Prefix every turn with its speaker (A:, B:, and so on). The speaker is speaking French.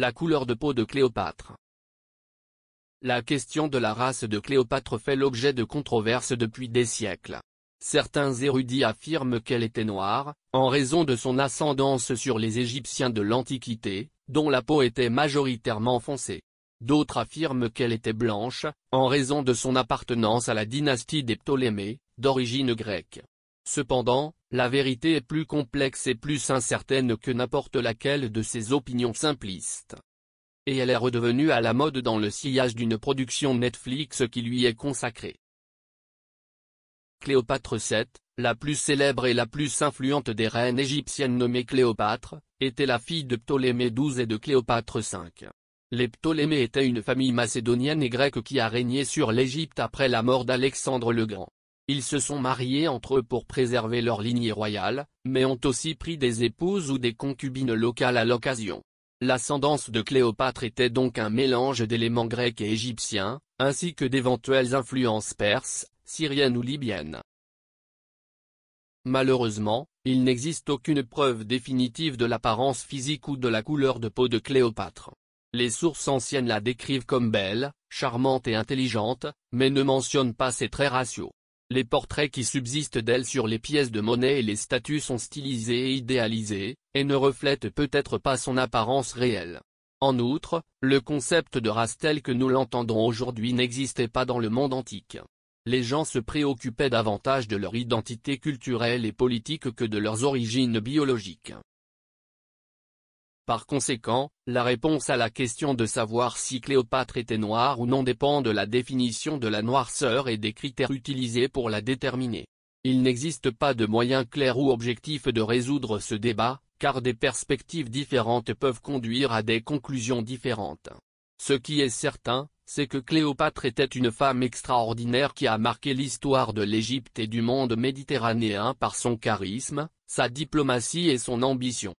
A: La couleur de peau de Cléopâtre La question de la race de Cléopâtre fait l'objet de controverses depuis des siècles. Certains érudits affirment qu'elle était noire, en raison de son ascendance sur les Égyptiens de l'Antiquité, dont la peau était majoritairement foncée. D'autres affirment qu'elle était blanche, en raison de son appartenance à la dynastie des Ptolémées, d'origine grecque. Cependant, la vérité est plus complexe et plus incertaine que n'importe laquelle de ces opinions simplistes. Et elle est redevenue à la mode dans le sillage d'une production Netflix qui lui est consacrée. Cléopâtre VII, la plus célèbre et la plus influente des reines égyptiennes nommées Cléopâtre, était la fille de Ptolémée XII et de Cléopâtre V. Les Ptolémées étaient une famille macédonienne et grecque qui a régné sur l'Égypte après la mort d'Alexandre le Grand. Ils se sont mariés entre eux pour préserver leur lignée royale, mais ont aussi pris des épouses ou des concubines locales à l'occasion. L'ascendance de Cléopâtre était donc un mélange d'éléments grecs et égyptiens, ainsi que d'éventuelles influences perses, syriennes ou libyennes. Malheureusement, il n'existe aucune preuve définitive de l'apparence physique ou de la couleur de peau de Cléopâtre. Les sources anciennes la décrivent comme belle, charmante et intelligente, mais ne mentionnent pas ses traits ratios. Les portraits qui subsistent d'elle sur les pièces de monnaie et les statues sont stylisés et idéalisés, et ne reflètent peut-être pas son apparence réelle. En outre, le concept de race tel que nous l'entendons aujourd'hui n'existait pas dans le monde antique. Les gens se préoccupaient davantage de leur identité culturelle et politique que de leurs origines biologiques. Par conséquent, la réponse à la question de savoir si Cléopâtre était noire ou non dépend de la définition de la noirceur et des critères utilisés pour la déterminer. Il n'existe pas de moyen clair ou objectif de résoudre ce débat, car des perspectives différentes peuvent conduire à des conclusions différentes. Ce qui est certain, c'est que Cléopâtre était une femme extraordinaire qui a marqué l'histoire de l'Égypte et du monde méditerranéen par son charisme, sa diplomatie et son ambition.